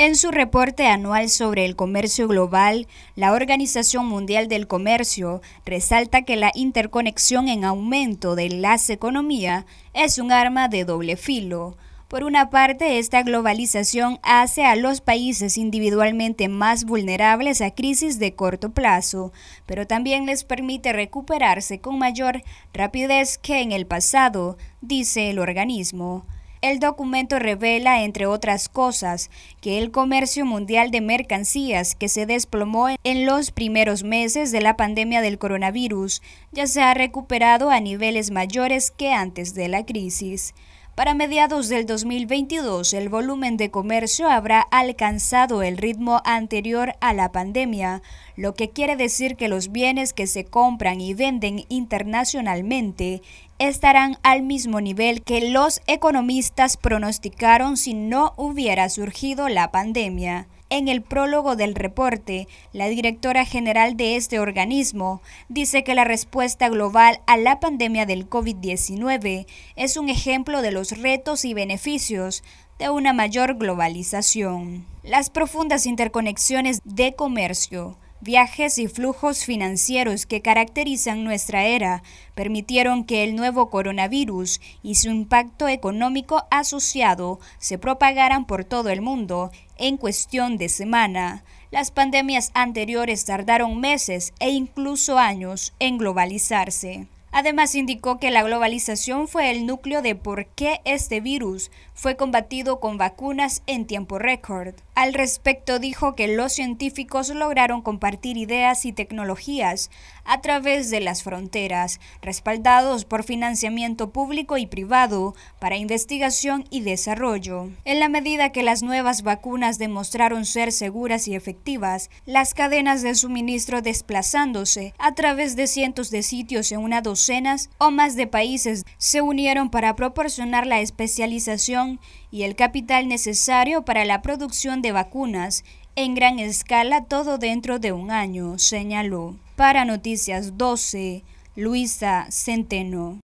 En su reporte anual sobre el comercio global, la Organización Mundial del Comercio resalta que la interconexión en aumento de las economías es un arma de doble filo. Por una parte, esta globalización hace a los países individualmente más vulnerables a crisis de corto plazo, pero también les permite recuperarse con mayor rapidez que en el pasado, dice el organismo. El documento revela, entre otras cosas, que el comercio mundial de mercancías que se desplomó en los primeros meses de la pandemia del coronavirus ya se ha recuperado a niveles mayores que antes de la crisis. Para mediados del 2022, el volumen de comercio habrá alcanzado el ritmo anterior a la pandemia, lo que quiere decir que los bienes que se compran y venden internacionalmente estarán al mismo nivel que los economistas pronosticaron si no hubiera surgido la pandemia. En el prólogo del reporte, la directora general de este organismo dice que la respuesta global a la pandemia del COVID-19 es un ejemplo de los retos y beneficios de una mayor globalización. Las profundas interconexiones de comercio, viajes y flujos financieros que caracterizan nuestra era permitieron que el nuevo coronavirus y su impacto económico asociado se propagaran por todo el mundo en cuestión de semana. Las pandemias anteriores tardaron meses e incluso años en globalizarse. Además indicó que la globalización fue el núcleo de por qué este virus fue combatido con vacunas en tiempo récord. Al respecto dijo que los científicos lograron compartir ideas y tecnologías a través de las fronteras, respaldados por financiamiento público y privado para investigación y desarrollo. En la medida que las nuevas vacunas demostraron ser seguras y efectivas, las cadenas de suministro desplazándose a través de cientos de sitios en una docenas o más de países se unieron para proporcionar la especialización y el capital necesario para la producción de vacunas en gran escala todo dentro de un año, señaló. Para Noticias 12, Luisa Centeno.